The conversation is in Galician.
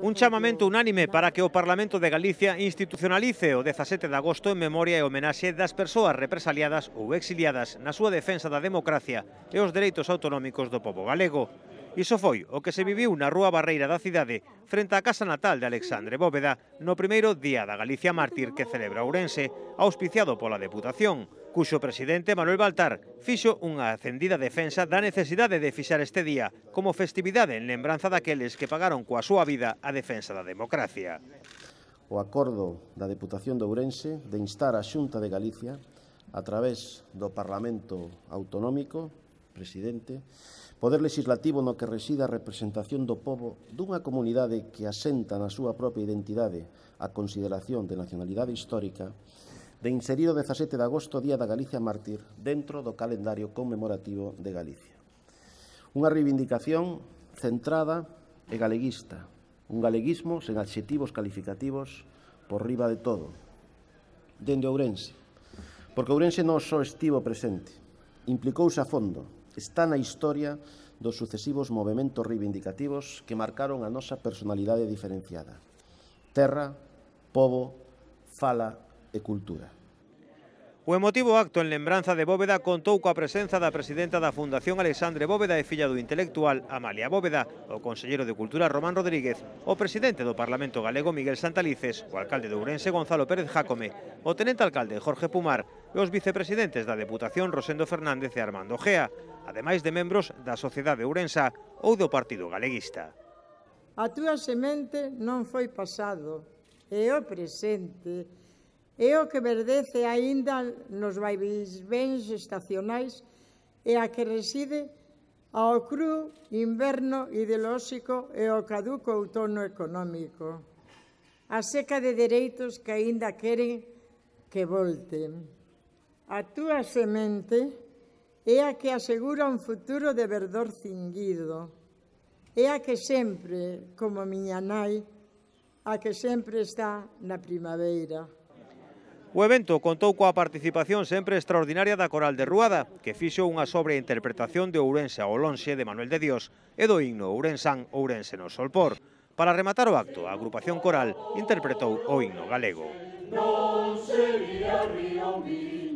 Un chamamento unánime para que o Parlamento de Galicia institucionalice o 17 de agosto en memoria e homenaxe das persoas represaliadas ou exiliadas na súa defensa da democracia e os dereitos autonómicos do povo galego. Iso foi o que se viviu na Rúa Barreira da cidade frente á casa natal de Alexandre Bóveda no primeiro día da Galicia Mártir que celebra Ourense, auspiciado pola Deputación cuxo presidente Manuel Baltar fixo unha acendida defensa da necesidade de fixar este día como festividade en lembranza daqueles que pagaron coa súa vida a defensa da democracia. O acordo da Deputación de Ourense de instar a Xunta de Galicia a través do Parlamento Autonómico, presidente, poder legislativo no que resida a representación do povo dunha comunidade que asenta na súa propia identidade a consideración de nacionalidade histórica de inserir o 17 de agosto Día da Galicia Mártir dentro do calendario conmemorativo de Galicia. Unha reivindicación centrada e galeguista, un galeguismo sen adxetivos calificativos por riba de todo, dende Ourense, porque Ourense non só estivo presente, implicouse a fondo, está na historia dos sucesivos movimentos reivindicativos que marcaron a nosa personalidade diferenciada. Terra, povo, fala e cultura. O emotivo acto en lembranza de Bóveda contou coa presenza da presidenta da Fundación Alexandre Bóveda e filla do intelectual Amalia Bóveda, o conselleiro de Cultura Román Rodríguez, o presidente do Parlamento Galego Miguel Santalices, o alcalde de Ourense Gonzalo Pérez Jacome, o tenente alcalde Jorge Pumar e os vicepresidentes da Deputación Rosendo Fernández e Armando Gea, ademais de membros da Sociedade Ourensa ou do Partido Galeguista. A túa semente non foi pasado, é o presente, É o que verdece aínda nos vaivéns estacionais e a que reside ao cru inverno ideolóxico e ao caduco outono económico. A seca de dereitos que aínda queren que volten. A túa semente é a que asegura un futuro de verdor cinguido. É a que sempre, como miña nai, a que sempre está na primavera. O evento contou coa participación sempre extraordinaria da Coral de Ruada, que fixo unha sobreinterpretación de Ourense ao lonxe de Manuel de Dios e do himno Ourensan Ourense no Solpor. Para rematar o acto, a agrupación coral interpretou o himno galego. Non sería río mío